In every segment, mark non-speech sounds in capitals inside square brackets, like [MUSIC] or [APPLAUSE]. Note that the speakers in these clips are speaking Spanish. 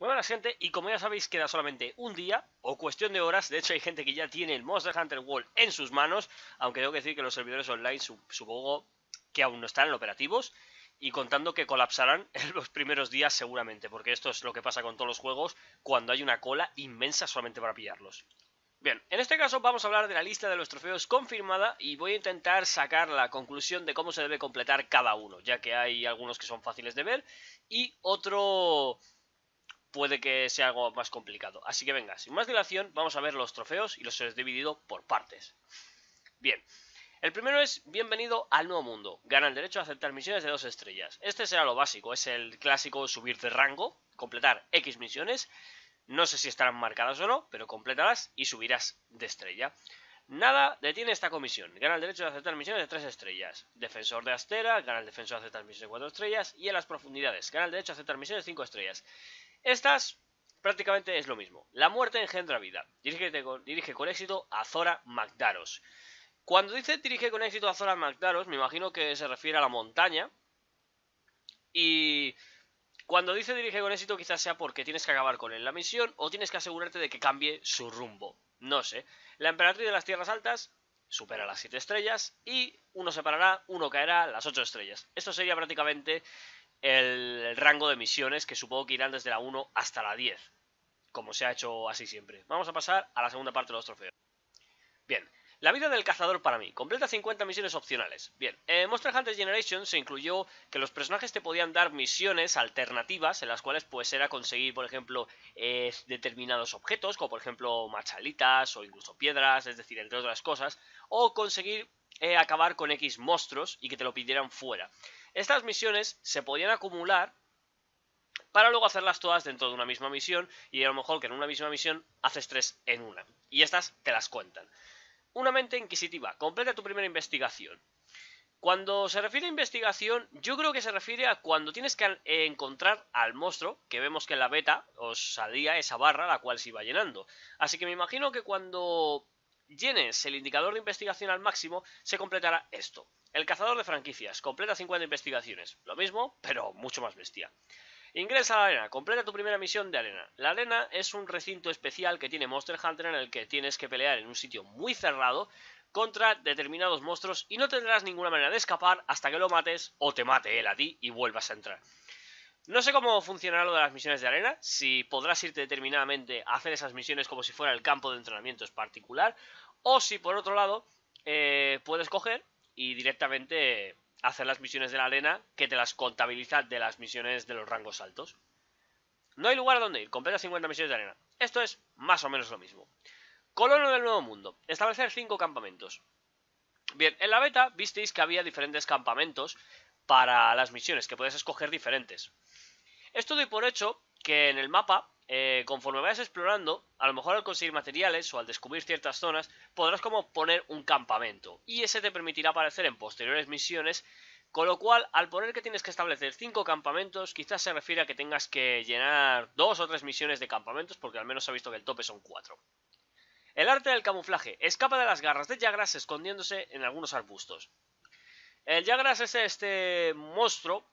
Muy buenas gente, y como ya sabéis queda solamente un día, o cuestión de horas, de hecho hay gente que ya tiene el Monster Hunter World en sus manos, aunque tengo que decir que los servidores online supongo que aún no están operativos, y contando que colapsarán [LAUGHS] en los primeros días seguramente, porque esto es lo que pasa con todos los juegos cuando hay una cola inmensa solamente para pillarlos. Bien, en este caso vamos a hablar de la lista de los trofeos confirmada y voy a intentar sacar la conclusión de cómo se debe completar cada uno, ya que hay algunos que son fáciles de ver y otro puede que sea algo más complicado. Así que venga, sin más dilación, vamos a ver los trofeos y los he dividido por partes. Bien, el primero es Bienvenido al Nuevo Mundo. Gana el derecho a aceptar misiones de dos estrellas. Este será lo básico, es el clásico subir de rango, completar X misiones. No sé si estarán marcadas o no, pero completarás y subirás de estrella. Nada detiene esta comisión. Gana el derecho de aceptar misiones de 3 estrellas. Defensor de Astera, gana el defensor de aceptar misiones de 4 estrellas. Y en las profundidades, gana el derecho de aceptar misiones de 5 estrellas. Estas prácticamente es lo mismo. La muerte engendra vida. Dirige, con éxito a Zora Magdaros. Cuando dice dirige con éxito a Zora Magdaros, me imagino que se refiere a la montaña. Y cuando dice dirige con éxito, quizás sea porque tienes que acabar con él la misión o tienes que asegurarte de que cambie su rumbo. No sé. La emperatriz de las tierras altas supera las 7 estrellas y uno se parará, uno caerá, las 8 estrellas. Esto sería prácticamente el rango de misiones que supongo que irán desde la 1 hasta la 10, como se ha hecho así siempre. Vamos a pasar a la segunda parte de los trofeos. Bien, la vida del cazador para mí. Completa 50 misiones opcionales. Bien, en eh, Monster Hunter Generation se incluyó que los personajes te podían dar misiones alternativas en las cuales pues era conseguir, por ejemplo, eh, determinados objetos, como por ejemplo machalitas o incluso piedras, es decir, entre otras cosas, o conseguir eh, acabar con X monstruos y que te lo pidieran fuera. Estas misiones se podían acumular para luego hacerlas todas dentro de una misma misión y a lo mejor que en una misma misión haces tres en una y estas te las cuentan. Una mente inquisitiva. Completa tu primera investigación. Cuando se refiere a investigación, yo creo que se refiere a cuando tienes que eh, encontrar al monstruo, que vemos que en la beta os salía esa barra la cual se iba llenando. Así que me imagino que cuando llenes el indicador de investigación al máximo, se completará esto. El cazador de franquicias, completa 50 investigaciones. Lo mismo, pero mucho más bestia. Ingresa a la arena, completa tu primera misión de arena. La arena es un recinto especial que tiene Monster Hunter en el que tienes que pelear en un sitio muy cerrado contra determinados monstruos y no tendrás ninguna manera de escapar hasta que lo mates o te mate él a ti y vuelvas a entrar. No sé cómo funcionará lo de las misiones de arena, si podrás irte determinadamente a hacer esas misiones como si fuera el campo de entrenamiento es particular, o si por otro lado eh, puedes coger y directamente hacer las misiones de la arena que te las contabiliza de las misiones de los rangos altos. No hay lugar a donde ir, completa 50 misiones de arena. Esto es más o menos lo mismo. Colono del Nuevo Mundo, establecer 5 campamentos. Bien, en la beta visteis que había diferentes campamentos para las misiones, que puedes escoger diferentes. Esto doy por hecho que en el mapa eh, conforme vayas explorando, a lo mejor al conseguir materiales o al descubrir ciertas zonas, podrás como poner un campamento. Y ese te permitirá aparecer en posteriores misiones. Con lo cual, al poner que tienes que establecer 5 campamentos, quizás se refiere a que tengas que llenar 2 o 3 misiones de campamentos, porque al menos ha visto que el tope son 4. El arte del camuflaje. Escapa de las garras de Yagras escondiéndose en algunos arbustos. El Yagras es este monstruo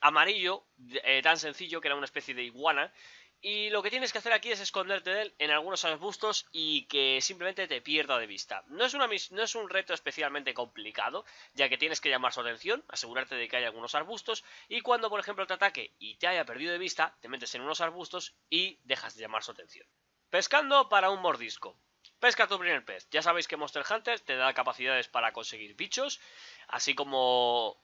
amarillo, eh, tan sencillo, que era una especie de iguana, y lo que tienes que hacer aquí es esconderte de él en algunos arbustos y que simplemente te pierda de vista. No es, una, no es un reto especialmente complicado, ya que tienes que llamar su atención, asegurarte de que hay algunos arbustos, y cuando por ejemplo te ataque y te haya perdido de vista, te metes en unos arbustos y dejas de llamar su atención. Pescando para un mordisco. Pesca tu primer pez. Ya sabéis que Monster Hunter te da capacidades para conseguir bichos, así como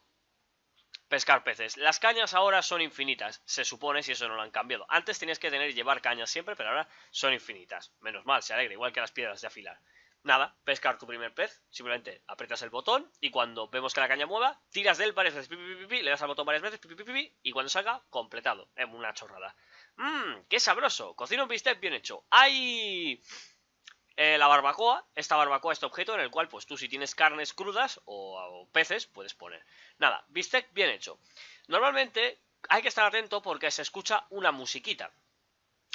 pescar peces. Las cañas ahora son infinitas, se supone, si eso no lo han cambiado. Antes tenías que tener y llevar cañas siempre, pero ahora son infinitas. Menos mal, se alegra, igual que las piedras de afilar. Nada, pescar tu primer pez, simplemente aprietas el botón y cuando vemos que la caña mueva, tiras de él varias veces, le das al botón varias veces, y cuando salga, completado. Es una chorrada. Mmm, qué sabroso, cocina un bistec bien hecho. hay, eh, la barbacoa, esta barbacoa, este objeto en el cual pues tú si tienes carnes crudas o peces puedes poner. Nada, bistec bien hecho. Normalmente hay que estar atento porque se escucha una musiquita.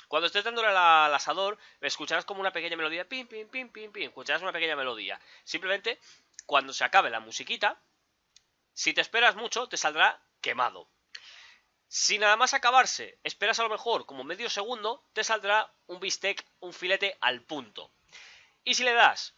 Cuando estés dándole al asador, escucharás como una pequeña melodía, pim, pim, pim, pim, pim, escucharás una pequeña melodía. Simplemente, cuando se acabe la musiquita, si te esperas mucho, te saldrá quemado. Si nada más acabarse, esperas a lo mejor como medio segundo, te saldrá un bistec, un filete al punto. Y si le das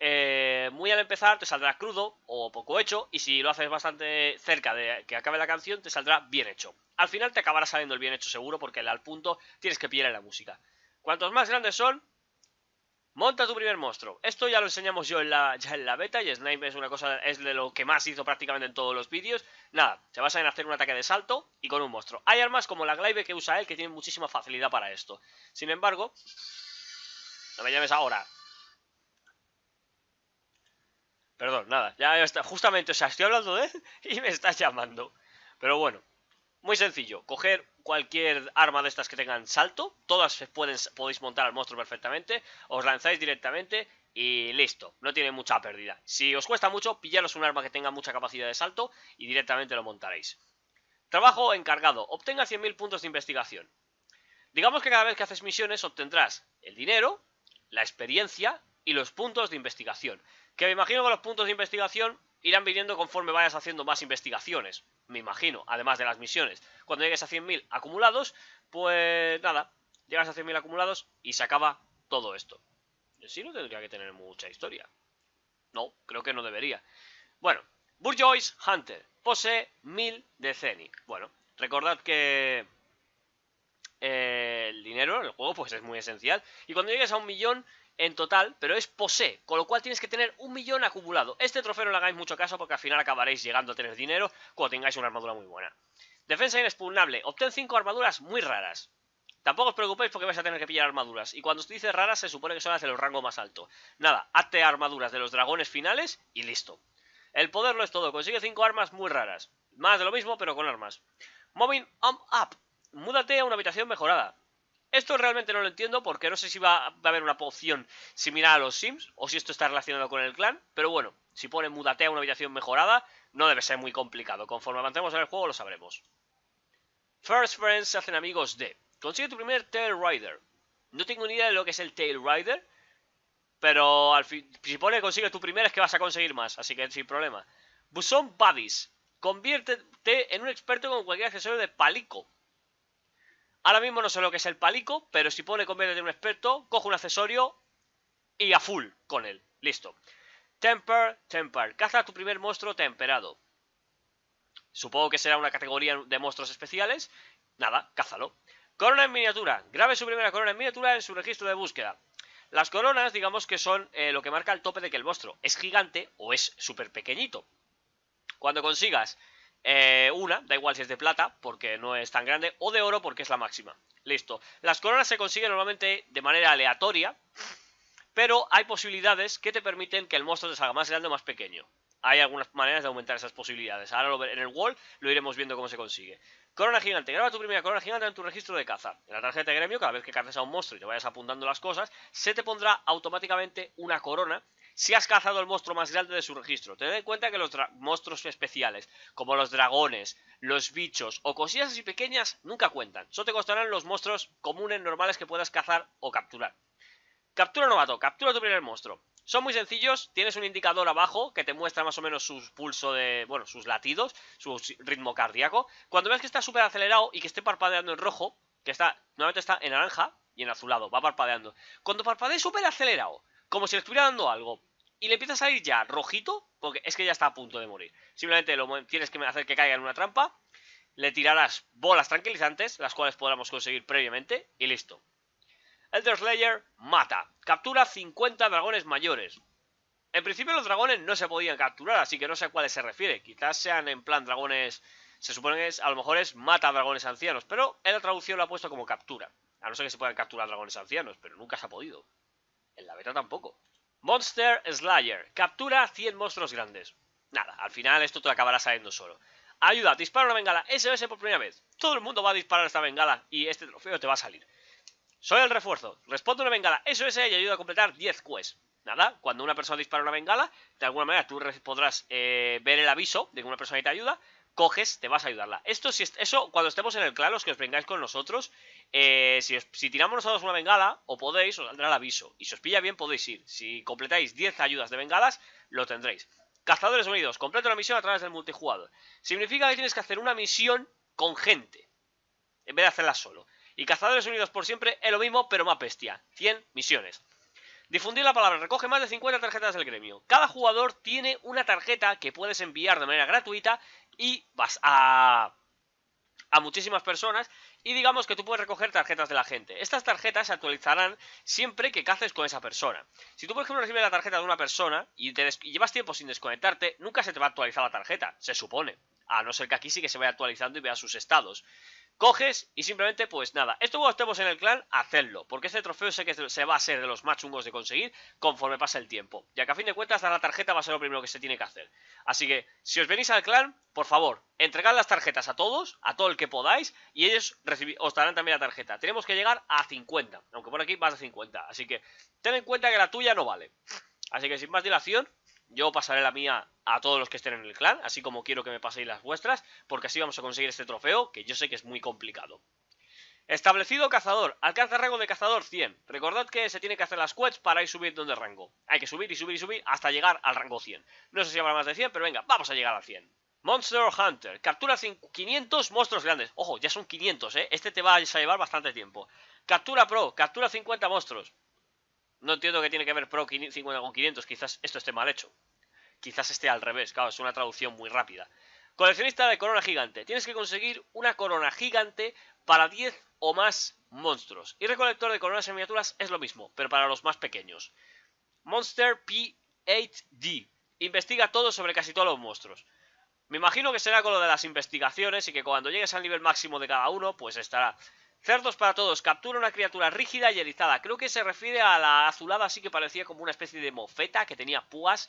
eh, muy al empezar te saldrá crudo o poco hecho y si lo haces bastante cerca de que acabe la canción te saldrá bien hecho. Al final te acabará saliendo el bien hecho seguro porque al punto tienes que pillar la música. Cuantos más grandes son, monta tu primer monstruo. Esto ya lo enseñamos yo en la, ya en la beta y Snipe es una cosa, es de lo que más hizo prácticamente en todos los vídeos. Nada, se basa en hacer un ataque de salto y con un monstruo. Hay armas como la Glaive que usa él que tiene muchísima facilidad para esto. Sin embargo, no me llames ahora, Perdón, nada, ya está, justamente, o sea, estoy hablando de [LAUGHS] y me estás llamando. Pero bueno, muy sencillo, coger cualquier arma de estas que tengan salto, todas pueden, podéis montar al monstruo perfectamente, os lanzáis directamente y listo, no tiene mucha pérdida. Si os cuesta mucho, pillaros un arma que tenga mucha capacidad de salto y directamente lo montaréis. Trabajo encargado, obtenga 100.000 puntos de investigación. Digamos que cada vez que haces misiones obtendrás el dinero, la experiencia y los puntos de investigación. Que me imagino que los puntos de investigación irán viniendo conforme vayas haciendo más investigaciones, me imagino, además de las misiones. Cuando llegues a 100.000 acumulados, pues nada, llegas a 100.000 acumulados y se acaba todo esto. En sí no tendría que tener mucha historia. No, creo que no debería. Bueno, Joyce Hunter posee 1000 de Bueno, recordad que eh, el dinero en el juego pues es muy esencial. Y cuando llegues a un millón, en total, pero es posee, con lo cual tienes que tener un millón acumulado. Este trofeo no le hagáis mucho caso porque al final acabaréis llegando a tener dinero cuando tengáis una armadura muy buena. Defensa inexpugnable, obtén 5 armaduras muy raras. Tampoco os preocupéis porque vais a tener que pillar armaduras. Y cuando os dice raras se supone que son las de los rangos más alto. Nada, hazte armaduras de los dragones finales y listo. El poder lo es todo, consigue 5 armas muy raras. Más de lo mismo, pero con armas. Moving up. Múdate a una habitación mejorada. Esto realmente no lo entiendo porque no sé si va, a haber una poción similar a los Sims o si esto está relacionado con el clan, pero bueno, si pone mudate a una habitación mejorada, no debe ser muy complicado. Conforme avancemos en el juego lo sabremos. First Friends hacen amigos de... Consigue tu primer Tail Rider. No tengo ni idea de lo que es el Tail Rider, pero al fin, si pone consigue tu primer es que vas a conseguir más, así que sin problema. Buzón Buddies. Conviértete en un experto con cualquier accesorio de palico. Ahora mismo no sé lo que es el palico, pero si pone conveniente de un experto, cojo un accesorio y a full con él. Listo. Temper, Temper. Caza tu primer monstruo temperado. Supongo que será una categoría de monstruos especiales. Nada, cázalo. Corona en miniatura. Grabe su primera corona en miniatura en su registro de búsqueda. Las coronas, digamos que son eh, lo que marca el tope de que el monstruo es gigante o es súper pequeñito. Cuando consigas eh, una, da igual si es de plata, porque no es tan grande, o de oro, porque es la máxima. Listo. Las coronas se consiguen normalmente de manera aleatoria, pero hay posibilidades que te permiten que el monstruo te salga más grande o más pequeño. Hay algunas maneras de aumentar esas posibilidades. Ahora lo, en el wall lo iremos viendo cómo se consigue. Corona gigante. Graba tu primera corona gigante en tu registro de caza. En la tarjeta de gremio, cada vez que caces a un monstruo y te vayas apuntando las cosas, se te pondrá automáticamente una corona si has cazado el monstruo más grande de su registro. te en cuenta que los monstruos especiales, como los dragones, los bichos o cosillas así pequeñas, nunca cuentan. Solo te costarán los monstruos comunes normales que puedas cazar o capturar. Captura novato, captura tu primer monstruo. Son muy sencillos, tienes un indicador abajo que te muestra más o menos su pulso de, bueno, sus latidos, su ritmo cardíaco. Cuando ves que está súper acelerado y que esté parpadeando en rojo, que está, nuevamente está en naranja y en azulado, va parpadeando. Cuando parpadee súper acelerado, como si le estuviera dando algo, y le empieza a salir ya rojito, porque es que ya está a punto de morir. Simplemente lo tienes que hacer que caiga en una trampa, le tirarás bolas tranquilizantes, las cuales podremos conseguir previamente, y listo. Elder Slayer mata. Captura 50 dragones mayores. En principio los dragones no se podían capturar, así que no sé a cuáles se refiere. Quizás sean en plan dragones... Se supone que es, a lo mejor es mata dragones ancianos, pero en la traducción lo ha puesto como captura. A no ser que se puedan capturar dragones ancianos, pero nunca se ha podido. En la beta tampoco. Monster Slayer. Captura 100 monstruos grandes. Nada, al final esto te acabará saliendo solo. Ayuda, dispara una bengala SOS por primera vez. Todo el mundo va a disparar esta bengala y este trofeo te va a salir. Soy el refuerzo. Responde una bengala SOS y ayuda a completar 10 quests. Nada, cuando una persona dispara una bengala, de alguna manera tú podrás eh, ver el aviso de que una persona te ayuda coges, te vas a ayudarla. Esto, si eso, cuando estemos en el clan, los que os vengáis con nosotros, eh, si, si, tiramos nosotros una bengala, o podéis, os saldrá el aviso. Y si os pilla bien, podéis ir. Si completáis 10 ayudas de vengadas, lo tendréis. Cazadores Unidos, completa una misión a través del multijugador. Significa que tienes que hacer una misión con gente, en vez de hacerla solo. Y Cazadores Unidos por siempre es lo mismo, pero más bestia. 100 misiones. Difundir la palabra. Recoge más de 50 tarjetas del gremio. Cada jugador tiene una tarjeta que puedes enviar de manera gratuita y vas a a muchísimas personas y digamos que tú puedes recoger tarjetas de la gente. Estas tarjetas se actualizarán siempre que caces con esa persona. Si tú, por ejemplo, recibes la tarjeta de una persona y, llevas tiempo sin desconectarte, nunca se te va a actualizar la tarjeta, se supone. A no ser que aquí sí que se vaya actualizando y vea sus estados coges y simplemente, pues nada. Esto cuando estemos en el clan, hacedlo. Porque ese trofeo sé que se va a ser de los más chungos de conseguir conforme pasa el tiempo. Ya que a fin de cuentas, dar la tarjeta va a ser lo primero que se tiene que hacer. Así que, si os venís al clan, por favor, entregad las tarjetas a todos, a todo el que podáis, y ellos os darán también la tarjeta. Tenemos que llegar a 50, aunque por aquí más de 50. Así que, ten en cuenta que la tuya no vale. Así que sin más dilación, yo pasaré la mía a todos los que estén en el clan, así como quiero que me paséis las vuestras, porque así vamos a conseguir este trofeo, que yo sé que es muy complicado. Establecido cazador, alcanza rango de cazador 100. Recordad que se tiene que hacer las quests para ir subiendo de rango. Hay que subir y subir y subir hasta llegar al rango 100. No sé si habrá más de 100, pero venga, vamos a llegar al 100. Monster Hunter, captura 500 monstruos grandes. Ojo, ya son 500, ¿eh? Este te va a llevar bastante tiempo. Captura Pro, captura 50 monstruos. No entiendo que tiene que ver Pro 50 con 500. Quizás esto esté mal hecho. Quizás esté al revés. Claro, es una traducción muy rápida. Coleccionista de corona gigante. Tienes que conseguir una corona gigante para 10 o más monstruos. Y recolector de coronas en miniaturas es lo mismo, pero para los más pequeños. Monster P8D. Investiga todo sobre casi todos los monstruos. Me imagino que será con lo de las investigaciones y que cuando llegues al nivel máximo de cada uno, pues estará Cerdos para todos. Captura una criatura rígida y erizada. Creo que se refiere a la azulada, así que parecía como una especie de mofeta que tenía púas.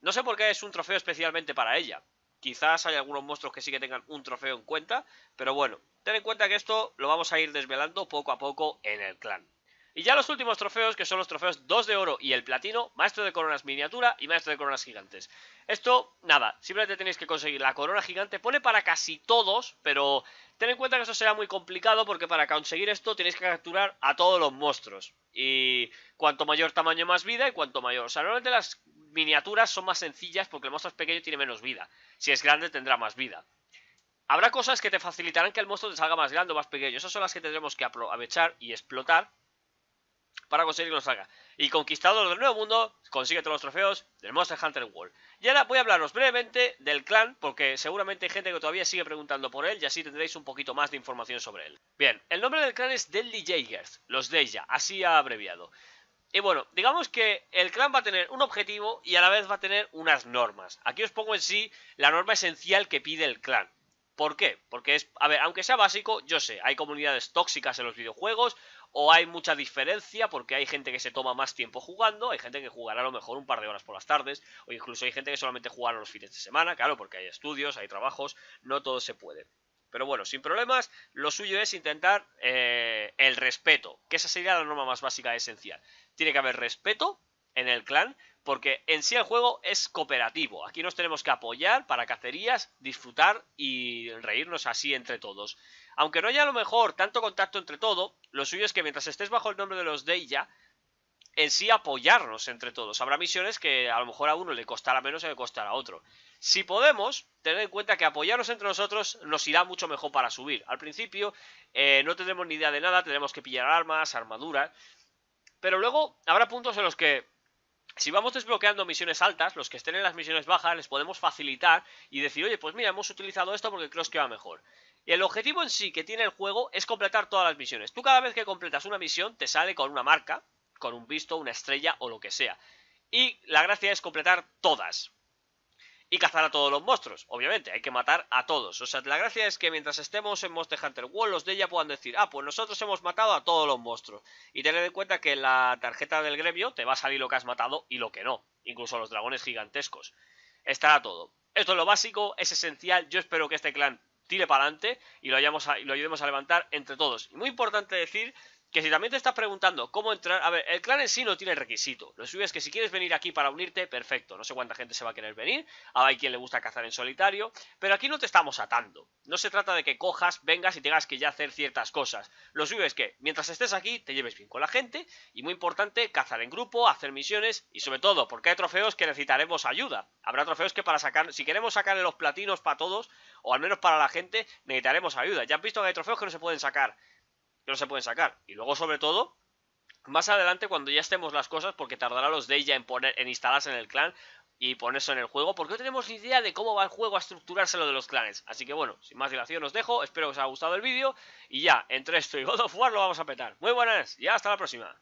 No sé por qué es un trofeo especialmente para ella. Quizás hay algunos monstruos que sí que tengan un trofeo en cuenta, pero bueno, ten en cuenta que esto lo vamos a ir desvelando poco a poco en el clan. Y ya los últimos trofeos, que son los trofeos 2 de oro y el platino, maestro de coronas miniatura y maestro de coronas gigantes. Esto, nada, simplemente tenéis que conseguir la corona gigante. Pone para casi todos, pero ten en cuenta que eso será muy complicado porque para conseguir esto tenéis que capturar a todos los monstruos. Y cuanto mayor tamaño más vida y cuanto mayor. O sea, normalmente las miniaturas son más sencillas porque el monstruo es pequeño y tiene menos vida. Si es grande tendrá más vida. Habrá cosas que te facilitarán que el monstruo te salga más grande o más pequeño. Esas son las que tendremos que aprovechar y explotar para conseguir que nos salga, Y conquistador del nuevo mundo, consigue todos los trofeos del Monster Hunter World. Y ahora voy a hablaros brevemente del clan, porque seguramente hay gente que todavía sigue preguntando por él y así tendréis un poquito más de información sobre él. Bien, el nombre del clan es Deadly Jagers, los Deja, así ha abreviado. Y bueno, digamos que el clan va a tener un objetivo y a la vez va a tener unas normas. Aquí os pongo en sí la norma esencial que pide el clan. ¿Por qué? Porque es, a ver, aunque sea básico, yo sé, hay comunidades tóxicas en los videojuegos, o hay mucha diferencia porque hay gente que se toma más tiempo jugando, hay gente que jugará a lo mejor un par de horas por las tardes, o incluso hay gente que solamente jugará los fines de semana, claro, porque hay estudios, hay trabajos, no todo se puede. Pero bueno, sin problemas, lo suyo es intentar eh, el respeto, que esa sería la norma más básica esencial. Tiene que haber respeto en el clan, porque en sí el juego es cooperativo. Aquí nos tenemos que apoyar para cacerías, disfrutar y reírnos así entre todos. Aunque no haya a lo mejor tanto contacto entre todo, lo suyo es que mientras estés bajo el nombre de los Deja. en sí apoyarnos entre todos. Habrá misiones que a lo mejor a uno le costará menos que le costará a otro. Si podemos, tener en cuenta que apoyarnos entre nosotros nos irá mucho mejor para subir. Al principio eh, no tendremos ni idea de nada, tendremos que pillar armas, armaduras. Pero luego habrá puntos en los que si vamos desbloqueando misiones altas, los que estén en las misiones bajas les podemos facilitar y decir, oye, pues mira, hemos utilizado esto porque creo que va mejor. Y el objetivo en sí que tiene el juego es completar todas las misiones. Tú cada vez que completas una misión te sale con una marca, con un visto, una estrella o lo que sea. Y la gracia es completar todas y cazar a todos los monstruos. Obviamente, hay que matar a todos. O sea, la gracia es que mientras estemos en Monster Hunter World, los de ella puedan decir, ah, pues nosotros hemos matado a todos los monstruos. Y tener en cuenta que en la tarjeta del gremio te va a salir lo que has matado y lo que no. Incluso los dragones gigantescos. Estará todo. Esto es lo básico, es esencial. Yo espero que este clan tire para adelante y lo, y lo ayudemos a levantar entre todos. Y muy importante decir que si también te estás preguntando cómo entrar, a ver, el clan en sí no tiene requisito. Lo suyo es que si quieres venir aquí para unirte, perfecto. No sé cuánta gente se va a querer venir. Hay quien le gusta cazar en solitario, pero aquí no te estamos atando. No se trata de que cojas, vengas y tengas que ya hacer ciertas cosas. Lo suyo es que mientras estés aquí te lleves bien con la gente y muy importante, cazar en grupo, hacer misiones y sobre todo, porque hay trofeos que necesitaremos ayuda. Habrá trofeos que para sacar, si queremos sacarle los platinos para todos, o al menos para la gente, necesitaremos ayuda. Ya han visto que hay trofeos que no se pueden sacar que no se pueden sacar. Y luego, sobre todo, más adelante cuando ya estemos las cosas, porque tardará los Deja ya en, poner, en instalarse en el clan y ponerse en el juego, porque no tenemos ni idea de cómo va el juego a estructurarse lo de los clanes. Así que bueno, sin más dilación os dejo, espero que os haya gustado el vídeo y ya, entre esto y God of War lo vamos a petar. Muy buenas y hasta la próxima.